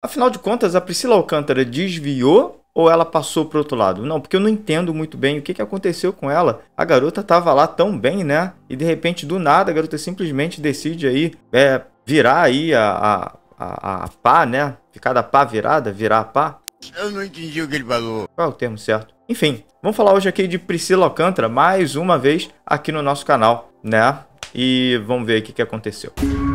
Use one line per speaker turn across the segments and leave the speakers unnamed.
Afinal de contas, a Priscila Alcântara desviou ou ela passou para outro lado? Não, porque eu não entendo muito bem o que, que aconteceu com ela. A garota tava lá tão bem, né? E de repente, do nada, a garota simplesmente decide aí é, virar aí a, a, a, a pá, né? Ficar da pá virada, virar a pá. Eu não entendi o que ele falou. Qual é o termo certo? Enfim, vamos falar hoje aqui de Priscila Alcântara mais uma vez aqui no nosso canal, né? E vamos ver o que, que aconteceu. Música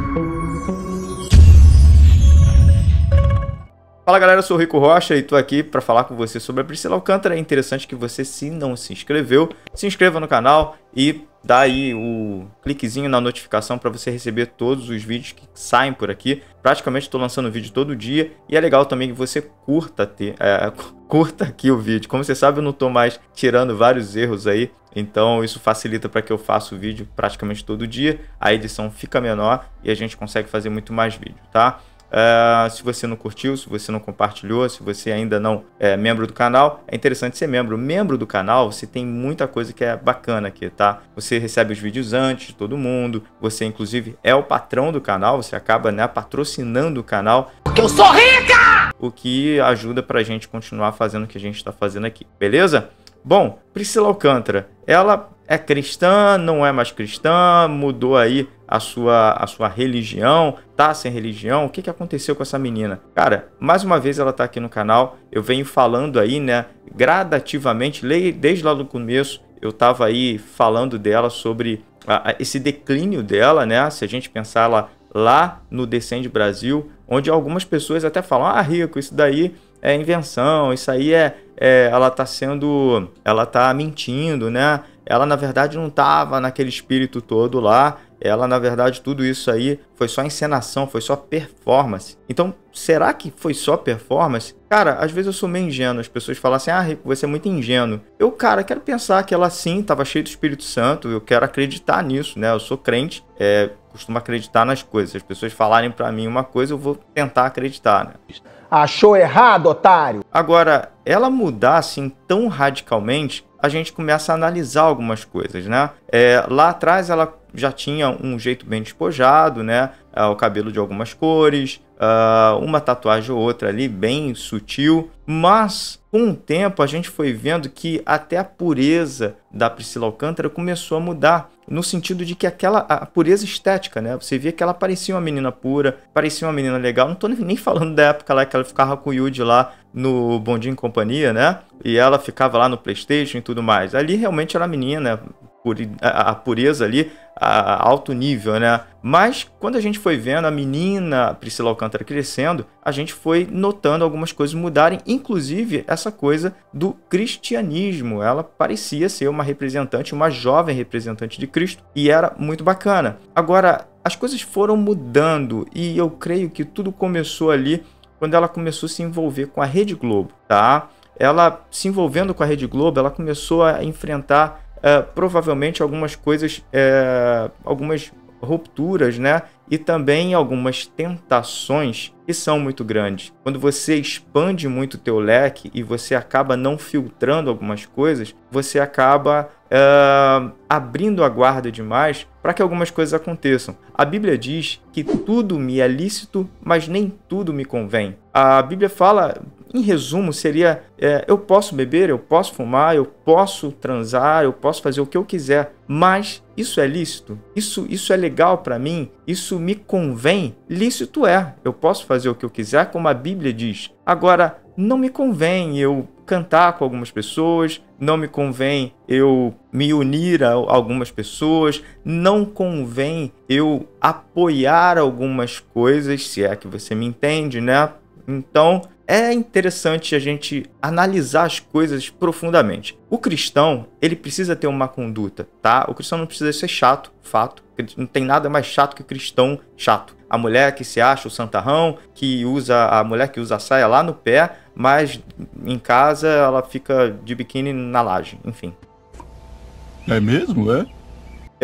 Fala galera, eu sou o Rico Rocha e estou aqui para falar com você sobre a Priscila Alcântara. É interessante que você, se não se inscreveu, se inscreva no canal e dá aí o cliquezinho na notificação para você receber todos os vídeos que saem por aqui. Praticamente estou lançando vídeo todo dia e é legal também que você curta ter, é, curta aqui o vídeo. Como você sabe, eu não estou mais tirando vários erros aí, então isso facilita para que eu faça o vídeo praticamente todo dia. A edição fica menor e a gente consegue fazer muito mais vídeo, tá? Uh, se você não curtiu, se você não compartilhou, se você ainda não é membro do canal, é interessante ser membro. Membro do canal, você tem muita coisa que é bacana aqui, tá? Você recebe os vídeos antes de todo mundo, você inclusive é o patrão do canal, você acaba né, patrocinando o canal. Porque eu sou rica! O que ajuda pra gente continuar fazendo o que a gente está fazendo aqui, beleza? Bom, Priscila Alcântara, ela é cristã, não é mais cristã, mudou aí a sua, a sua religião, tá sem religião, o que, que aconteceu com essa menina? Cara, mais uma vez ela tá aqui no canal, eu venho falando aí, né, gradativamente, desde lá no começo, eu tava aí falando dela sobre a, esse declínio dela, né, se a gente pensar ela lá no Descende Brasil, onde algumas pessoas até falam, ah, Rico, isso daí é invenção, isso aí é, é ela tá sendo, ela tá mentindo, né, ela na verdade não estava naquele espírito todo lá. Ela na verdade tudo isso aí foi só encenação, foi só performance. Então, será que foi só performance? Cara, às vezes eu sou meio ingênuo, as pessoas falam assim: "Ah, Rico, você é muito ingênuo". Eu, cara, quero pensar que ela sim estava cheia do Espírito Santo, eu quero acreditar nisso, né? Eu sou crente, é, costumo acreditar nas coisas. Se as pessoas falarem para mim uma coisa, eu vou tentar acreditar, né? Achou errado, otário! Agora, ela mudar assim tão radicalmente, a gente começa a analisar algumas coisas, né? É, lá atrás ela já tinha um jeito bem despojado, né? É, o cabelo de algumas cores, é, uma tatuagem ou outra ali, bem sutil. Mas com o tempo a gente foi vendo que até a pureza da Priscila Alcântara começou a mudar no sentido de que aquela a pureza estética, né? Você via que ela parecia uma menina pura, parecia uma menina legal. Não tô nem falando da época lá que ela ficava com o Yuji lá no Bondinho e Companhia, né? E ela ficava lá no PlayStation e tudo mais. Ali realmente era menina, a pureza ali a alto nível, né? Mas quando a gente foi vendo a menina Priscila Alcântara crescendo, a gente foi notando algumas coisas mudarem, inclusive essa coisa do cristianismo. Ela parecia ser uma representante, uma jovem representante de Cristo, e era muito bacana. Agora, as coisas foram mudando e eu creio que tudo começou ali quando ela começou a se envolver com a Rede Globo, tá? Ela se envolvendo com a Rede Globo, ela começou a enfrentar é, provavelmente algumas coisas, é, algumas rupturas, né? E também algumas tentações que são muito grandes. Quando você expande muito o teu leque e você acaba não filtrando algumas coisas, você acaba é, abrindo a guarda demais para que algumas coisas aconteçam. A Bíblia diz que tudo me é lícito, mas nem tudo me convém. A Bíblia fala em resumo, seria: é, eu posso beber, eu posso fumar, eu posso transar, eu posso fazer o que eu quiser, mas isso é lícito? Isso, isso é legal para mim? Isso me convém? Lícito é, eu posso fazer o que eu quiser, como a Bíblia diz. Agora, não me convém eu cantar com algumas pessoas, não me convém eu me unir a algumas pessoas, não convém eu apoiar algumas coisas, se é que você me entende, né? Então, é interessante a gente analisar as coisas profundamente. O cristão, ele precisa ter uma conduta, tá? O cristão não precisa ser chato, fato. Não tem nada mais chato que o cristão chato. A mulher que se acha o santarrão, que usa a mulher que usa a saia lá no pé, mas em casa ela fica de biquíni na laje, enfim. É mesmo, é?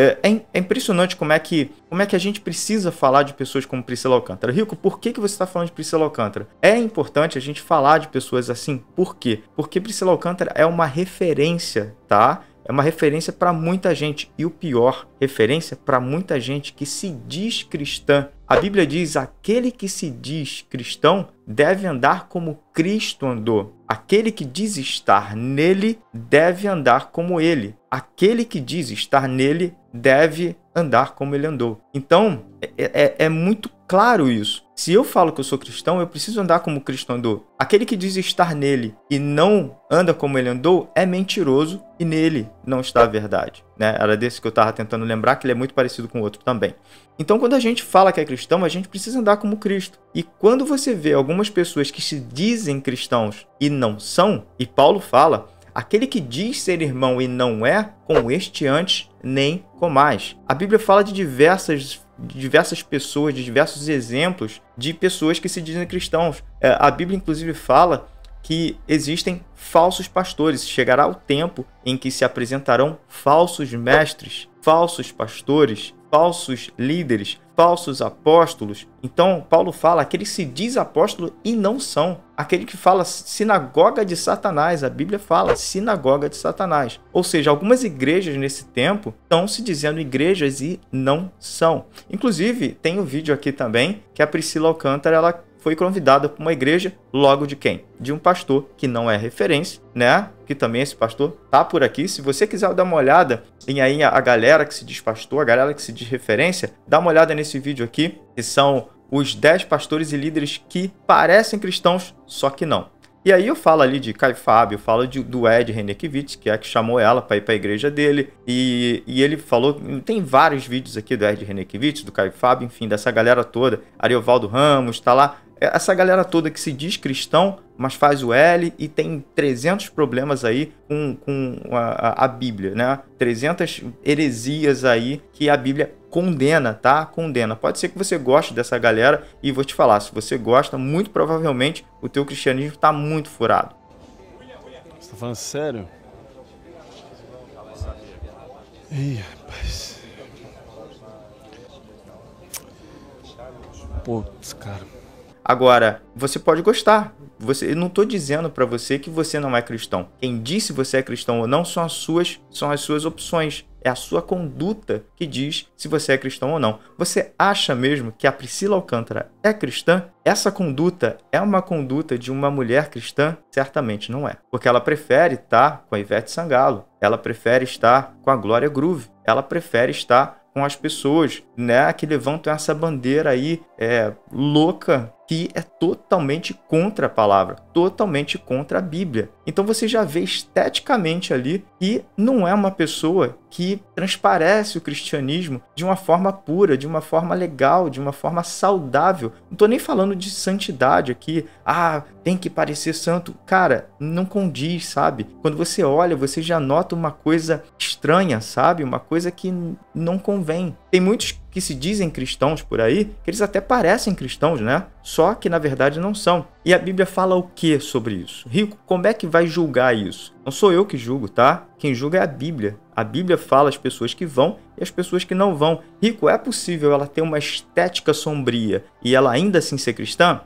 É, é, é, impressionante como é, que, como é que a gente precisa falar de pessoas como Priscila Alcântara. Rico, por que, que você está falando de Priscila Alcântara? É importante a gente falar de pessoas assim, por quê? Porque Priscila Alcântara é uma referência, tá? É uma referência para muita gente. E o pior, referência para muita gente que se diz cristã. A Bíblia diz: aquele que se diz cristão deve andar como Cristo andou. Aquele que diz estar nele deve andar como ele. Aquele que diz estar nele deve andar como ele andou. Então, é, é, é, muito claro isso. Se eu falo que eu sou cristão, eu preciso andar como Cristo andou. Aquele que diz estar nele e não anda como ele andou é mentiroso e nele não está a verdade. Né? Era desse que eu estava tentando lembrar, que ele é muito parecido com o outro também. Então, quando a gente fala que é cristão, a gente precisa andar como Cristo. E quando você vê algumas pessoas que se dizem cristãos e não são, e Paulo fala Aquele que diz ser irmão e não é, com este antes nem com mais. A Bíblia fala de diversas de diversas pessoas, de diversos exemplos de pessoas que se dizem cristãos. É, a Bíblia, inclusive, fala que existem falsos pastores. Chegará o tempo em que se apresentarão falsos mestres, falsos pastores, falsos líderes, falsos apóstolos. Então, Paulo fala aquele que se diz apóstolo e não são. Aquele que fala sinagoga de Satanás, a Bíblia fala sinagoga de Satanás. Ou seja, algumas igrejas nesse tempo estão se dizendo igrejas e não são. Inclusive, tem um vídeo aqui também que a Priscila Alcântara ela foi convidada para uma igreja, logo de quem? De um pastor que não é referência, né? Que também esse pastor tá por aqui. Se você quiser dar uma olhada em aí a galera que se diz pastor, a galera que se diz referência, dá uma olhada nesse vídeo aqui, que são os 10 pastores e líderes que parecem cristãos, só que não. E aí eu falo ali de Caio Fábio, falo de, do Ed Renekiewicz, que é que chamou ela para ir para a igreja dele, e, e ele falou, tem vários vídeos aqui do Ed Renekiewicz, do Caio Fábio, enfim, dessa galera toda, Ariovaldo Ramos, está lá, é, essa galera toda que se diz cristão, mas faz o L e tem 300 problemas aí com, com a, a, Bíblia, né? 300 heresias aí que a Bíblia condena, tá? Condena. Pode ser que você goste dessa galera e vou te falar, se você gosta, muito provavelmente o teu cristianismo está muito furado. Você tá falando sério? Ih, rapaz. Putz, cara. Agora, você pode gostar. Você, eu não estou dizendo para você que você não é cristão. Quem diz se você é cristão ou não são as suas, são as suas opções. É a sua conduta que diz se você é cristão ou não. Você acha mesmo que a Priscila Alcântara é cristã? Essa conduta é uma conduta de uma mulher cristã? Certamente não é. Porque ela prefere estar com a Ivete Sangalo, ela prefere estar com a Glória Groove, ela prefere estar com as pessoas né, que levantam essa bandeira aí é, louca que é totalmente contra a palavra, totalmente contra a Bíblia. Então você já vê esteticamente ali que não é uma pessoa que transparece o cristianismo de uma forma pura, de uma forma legal, de uma forma saudável. Não estou nem falando de santidade aqui, ah, tem que parecer santo. Cara, não condiz, sabe? Quando você olha, você já nota uma coisa estranha, sabe? Uma coisa que não convém. Tem muitos que se dizem cristãos por aí, que eles até parecem cristãos, né? Só que na verdade não são. E a Bíblia fala o que sobre isso? Rico, como é que vai julgar isso? Não sou eu que julgo, tá? Quem julga é a Bíblia. A Bíblia fala as pessoas que vão e as pessoas que não vão. Rico, é possível ela ter uma estética sombria e ela ainda assim ser cristã?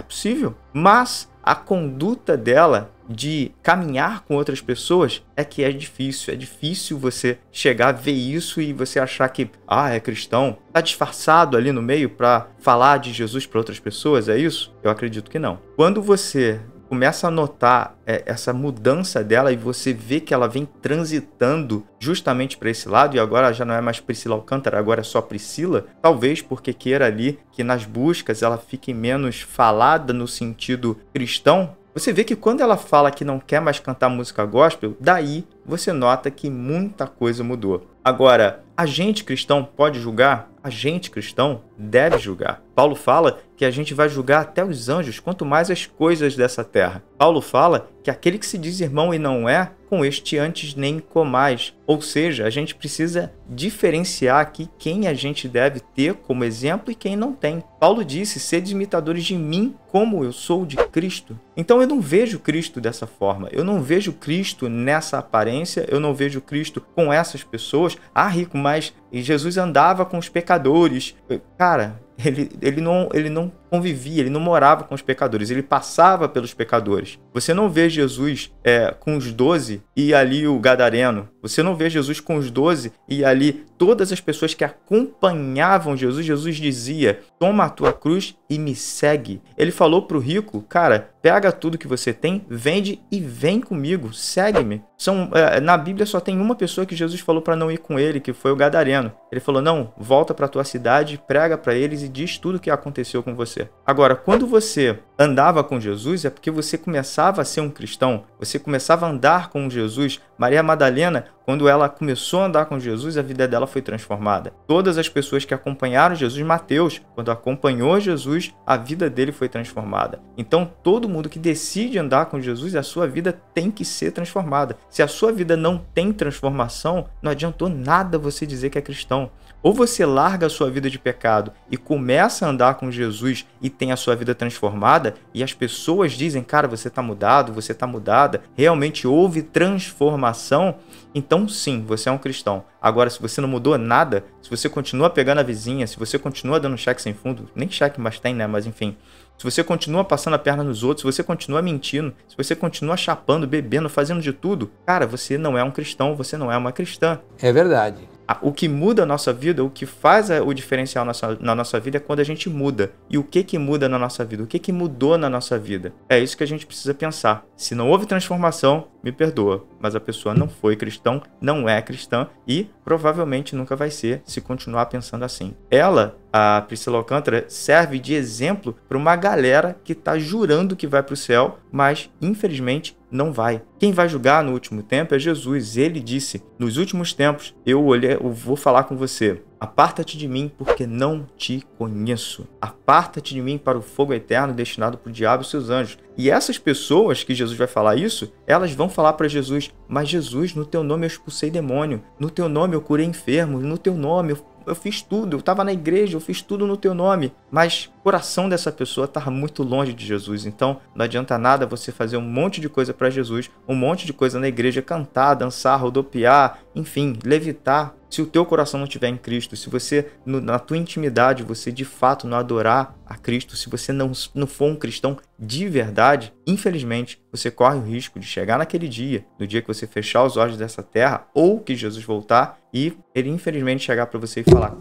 É possível. Mas a conduta dela de caminhar com outras pessoas é que é difícil. É difícil você chegar a ver isso e você achar que, ah, é cristão. Tá disfarçado ali no meio para falar de Jesus para outras pessoas, é isso? Eu acredito que não. Quando você começa a notar é, essa mudança dela e você vê que ela vem transitando justamente para esse lado, e agora já não é mais Priscila Alcântara, agora é só Priscila, talvez porque queira ali que nas buscas ela fique menos falada no sentido cristão, você vê que quando ela fala que não quer mais cantar música gospel, daí você nota que muita coisa mudou. Agora, a gente cristão pode julgar? A gente cristão deve julgar. Paulo fala que a gente vai julgar até os anjos, quanto mais as coisas dessa terra. Paulo fala que aquele que se diz irmão e não é, com este antes nem com mais, Ou seja, a gente precisa diferenciar aqui quem a gente deve ter como exemplo e quem não tem. Paulo disse: sede imitadores de mim, como eu sou de Cristo. Então eu não vejo Cristo dessa forma. Eu não vejo Cristo nessa aparência. Eu não vejo Cristo com essas pessoas. Ah, rico, mas Jesus andava com os pecadores. Cara, ele, ele, não, ele não convivia, ele não morava com os pecadores, ele passava pelos pecadores. Você não vê Jesus é, com os doze e ali o gadareno. Você não vê Jesus com os doze e ali todas as pessoas que acompanhavam Jesus. Jesus dizia: Toma a tua cruz e me segue. Ele falou para o rico: Cara, pega tudo que você tem, vende e vem comigo, segue-me. São, é, na Bíblia só tem uma pessoa que Jesus falou para não ir com ele, que foi o gadareno. Ele falou: Não, volta para tua cidade, prega para eles e diz tudo o que aconteceu com você você. Agora, quando você andava com Jesus, é porque você começava a ser um cristão, você começava a andar com Jesus. Maria Madalena, quando ela começou a andar com Jesus, a vida dela foi transformada. Todas as pessoas que acompanharam Jesus, Mateus, quando acompanhou Jesus, a vida dele foi transformada. Então, todo mundo que decide andar com Jesus, a sua vida tem que ser transformada. Se a sua vida não tem transformação, não adiantou nada você dizer que é cristão. Ou você larga a sua vida de pecado e começa a andar com Jesus e tem a sua vida transformada, e as pessoas dizem, cara, você está mudado, você está mudada, realmente houve transformação, então sim, você é um cristão. Agora, se você não mudou nada, se você continua pegando a vizinha, se você continua dando cheque sem fundo, nem cheque mais tem, né? Mas enfim, se você continua passando a perna nos outros, se você continua mentindo, se você continua chapando, bebendo, fazendo de tudo, cara, você não é um cristão, você não é uma cristã. É verdade o que muda a nossa vida, o que faz é, o diferencial na nossa vida é quando a gente muda. E o que que muda na nossa vida? O que que mudou na nossa vida? É isso que a gente precisa pensar. Se não houve transformação, me perdoa mas a pessoa não foi cristão, não é cristã e provavelmente nunca vai ser se continuar pensando assim. Ela, a Priscila Alcântara, serve de exemplo para uma galera que está jurando que vai para o céu, mas infelizmente não vai. Quem vai julgar no último tempo é Jesus. Ele disse: Nos últimos tempos eu, olhei, eu vou falar com você Aparta-te de mim, porque não te conheço. Aparta-te de mim para o fogo eterno destinado para o diabo e seus anjos. E essas pessoas que Jesus vai falar isso, elas vão falar para Jesus: Mas Jesus, no teu nome eu expulsei demônio, no teu nome eu curei enfermos. no teu nome eu, eu fiz tudo, eu estava na igreja, eu fiz tudo no teu nome. Mas o coração dessa pessoa estava tá muito longe de Jesus. Então não adianta nada você fazer um monte de coisa para Jesus, um monte de coisa na igreja, cantar, dançar, rodopiar enfim, levitar. Se o teu coração não estiver em Cristo, se você, no, na tua intimidade, você de fato não adorar a Cristo, se você não, não for um cristão de verdade, infelizmente, você corre o risco de chegar naquele dia, no dia que você fechar os olhos dessa terra, ou que Jesus voltar, e ele infelizmente chegar para você e falar: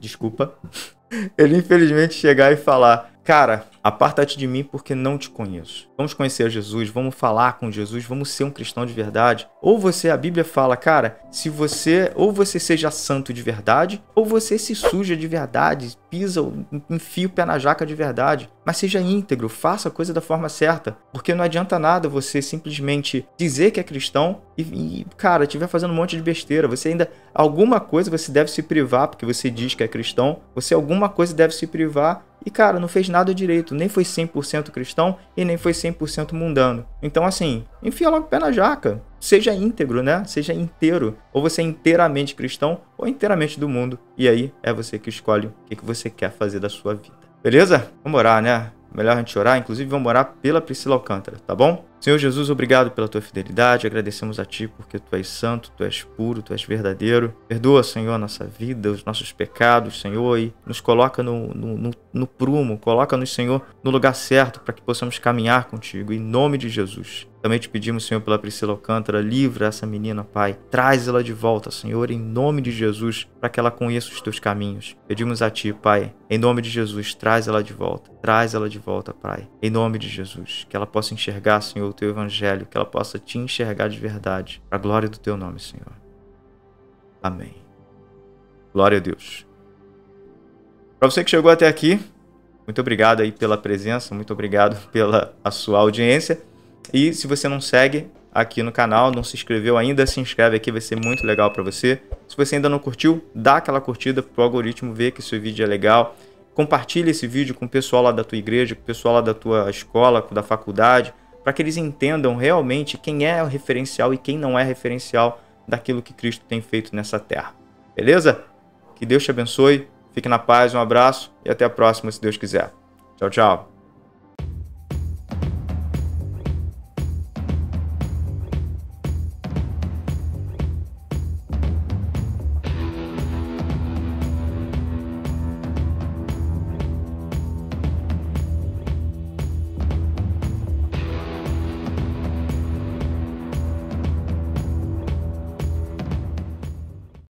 desculpa, ele infelizmente chegar e falar: Cara, aparta-te de mim porque não te conheço. Vamos conhecer Jesus, vamos falar com Jesus, vamos ser um cristão de verdade. Ou você, a Bíblia fala, cara, se você, ou você seja santo de verdade, ou você se suja de verdade, pisa, enfia o pé na jaca de verdade. Mas seja íntegro, faça a coisa da forma certa. Porque não adianta nada você simplesmente dizer que é cristão e, e cara, estiver fazendo um monte de besteira. Você ainda, alguma coisa você deve se privar porque você diz que é cristão. Você, algum alguma coisa deve se privar e, cara, não fez nada direito, nem foi 100% cristão e nem foi 100% mundano. Então, assim, enfia logo o pé na jaca. Seja íntegro, né? Seja inteiro. Ou você é inteiramente cristão ou inteiramente do mundo. E aí é você que escolhe o que você quer fazer da sua vida. Beleza? Vamos orar, né? melhor a gente orar, inclusive vamos orar pela Priscila Alcântara, tá bom? Senhor Jesus, obrigado pela tua fidelidade, agradecemos a ti porque tu és santo, tu és puro, tu és verdadeiro. Perdoa, Senhor, a nossa vida, os nossos pecados, Senhor, e nos coloca no, no, no, no prumo, coloca-nos, Senhor, no lugar certo para que possamos caminhar contigo, em nome de Jesus. Também te pedimos, Senhor, pela Priscila Alcântara, livra essa menina, Pai. Traz ela de volta, Senhor, em nome de Jesus, para que ela conheça os teus caminhos. Pedimos a Ti, Pai, em nome de Jesus, traz ela de volta. Traz ela de volta, Pai, em nome de Jesus. Que ela possa enxergar, Senhor, o Teu Evangelho, que ela possa Te enxergar de verdade, para a glória do Teu nome, Senhor. Amém. Glória a Deus. Para você que chegou até aqui, muito obrigado aí pela presença, muito obrigado pela a sua audiência. E se você não segue aqui no canal, não se inscreveu ainda, se inscreve aqui, vai ser muito legal para você. Se você ainda não curtiu, dá aquela curtida para o algoritmo ver que seu vídeo é legal. Compartilha esse vídeo com o pessoal lá da tua igreja, com o pessoal lá da tua escola, da faculdade, para que eles entendam realmente quem é o referencial e quem não é referencial daquilo que Cristo tem feito nessa terra. Beleza? Que Deus te abençoe, fique na paz, um abraço e até a próxima, se Deus quiser. Tchau, tchau.